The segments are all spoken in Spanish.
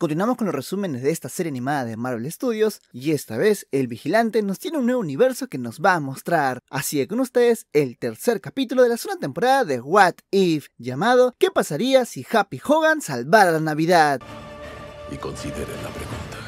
Continuamos con los resúmenes de esta serie animada de Marvel Studios y esta vez el vigilante nos tiene un nuevo universo que nos va a mostrar. Así que con ustedes el tercer capítulo de la segunda temporada de What If, llamado ¿Qué pasaría si Happy Hogan salvara la Navidad? Y consideren la pregunta.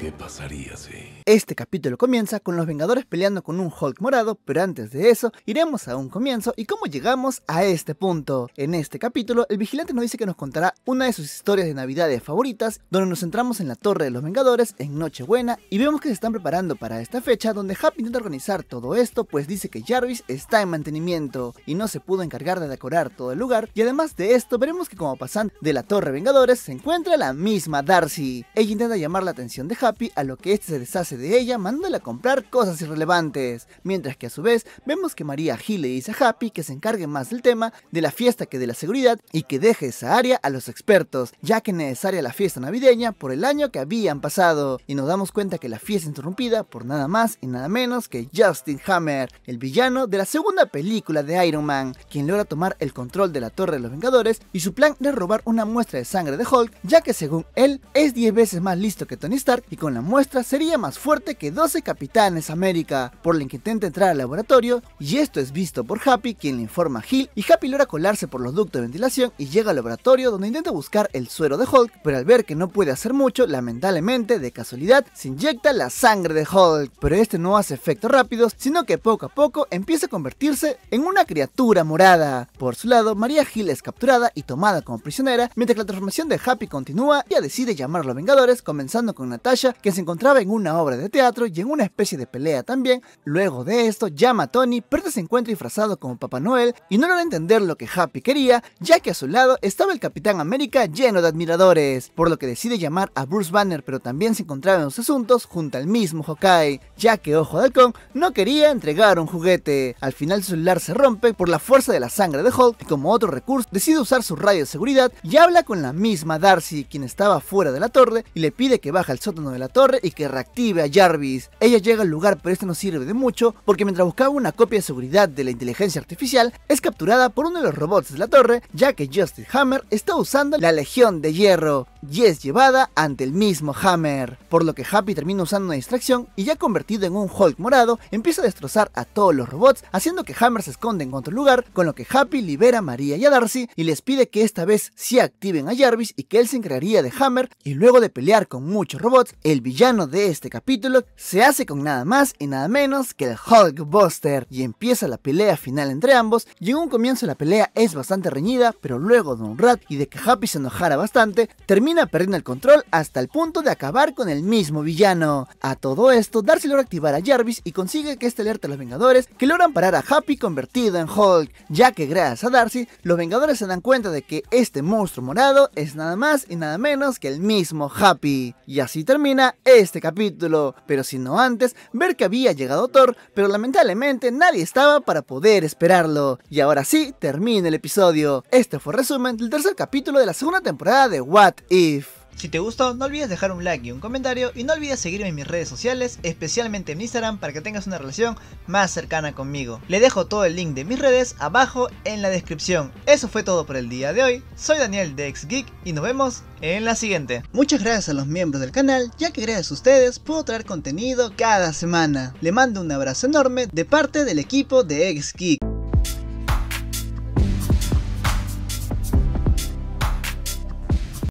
¿Qué pasaría si...? Este capítulo comienza con los Vengadores peleando con un Hulk morado, pero antes de eso iremos a un comienzo y cómo llegamos a este punto. En este capítulo, el vigilante nos dice que nos contará una de sus historias de navidades favoritas, donde nos centramos en la Torre de los Vengadores en Nochebuena y vemos que se están preparando para esta fecha donde Happy intenta organizar todo esto, pues dice que Jarvis está en mantenimiento y no se pudo encargar de decorar todo el lugar y además de esto veremos que como pasan de la Torre Vengadores se encuentra la misma Darcy. Ella intenta llamar la atención de Happy a lo que este se deshace de ella mandándole a comprar cosas irrelevantes. Mientras que a su vez vemos que María Hill le dice a Happy que se encargue más del tema de la fiesta que de la seguridad y que deje esa área a los expertos, ya que necesaria la fiesta navideña por el año que habían pasado. Y nos damos cuenta que la fiesta es interrumpida por nada más y nada menos que Justin Hammer, el villano de la segunda película de Iron Man, quien logra tomar el control de la Torre de los Vengadores y su plan de robar una muestra de sangre de Hulk, ya que según él es 10 veces más listo que Tony Stark con la muestra sería más fuerte que 12 capitanes América, por lo que intenta entrar al laboratorio y esto es visto por Happy quien le informa a Hill y Happy logra colarse por los ductos de ventilación y llega al laboratorio donde intenta buscar el suero de Hulk, pero al ver que no puede hacer mucho, lamentablemente de casualidad se inyecta la sangre de Hulk, pero este no hace efectos rápidos, sino que poco a poco empieza a convertirse en una criatura morada. Por su lado, María Hill es capturada y tomada como prisionera, mientras que la transformación de Happy continúa, ella decide llamar a los Vengadores, comenzando con Natasha que se encontraba en una obra de teatro y en una especie de pelea también. Luego de esto, llama a Tony, pero este se encuentra disfrazado como Papá Noel y no logra entender lo que Happy quería, ya que a su lado estaba el Capitán América lleno de admiradores, por lo que decide llamar a Bruce Banner, pero también se encontraba en los asuntos junto al mismo Hawkeye, ya que Ojo de no quería entregar un juguete. Al final su celular se rompe por la fuerza de la sangre de Hulk y como otro recurso decide usar su radio de seguridad y habla con la misma Darcy, quien estaba fuera de la torre y le pide que baje al sótano de la torre y que reactive a Jarvis. Ella llega al lugar pero esto no sirve de mucho porque mientras buscaba una copia de seguridad de la inteligencia artificial es capturada por uno de los robots de la torre ya que Justin Hammer está usando la Legión de Hierro y es llevada ante el mismo Hammer, por lo que Happy termina usando una distracción y ya convertido en un Hulk morado, empieza a destrozar a todos los robots, haciendo que Hammer se esconda en otro lugar, con lo que Happy libera a María y a Darcy y les pide que esta vez sí activen a Jarvis y que él se encargaría de Hammer y luego de pelear con muchos robots, el villano de este capítulo se hace con nada más y nada menos que el Hulk Buster y empieza la pelea final entre ambos y en un comienzo la pelea es bastante reñida, pero luego de un rat y de que Happy se enojara bastante, termina termina perdiendo el control hasta el punto de acabar con el mismo villano. A todo esto, Darcy logra activar a Jarvis y consigue que este alerte a los Vengadores que logran parar a Happy convertido en Hulk, ya que gracias a Darcy, los Vengadores se dan cuenta de que este monstruo morado es nada más y nada menos que el mismo Happy. Y así termina este capítulo, pero si no antes, ver que había llegado Thor, pero lamentablemente nadie estaba para poder esperarlo. Y ahora sí, termina el episodio. Este fue el resumen del tercer capítulo de la segunda temporada de What If. Si te gustó, no olvides dejar un like y un comentario y no olvides seguirme en mis redes sociales, especialmente en Instagram para que tengas una relación más cercana conmigo. Le dejo todo el link de mis redes abajo en la descripción. Eso fue todo por el día de hoy. Soy Daniel de Xgeek y nos vemos en la siguiente. Muchas gracias a los miembros del canal, ya que gracias a ustedes puedo traer contenido cada semana. Le mando un abrazo enorme de parte del equipo de Xgeek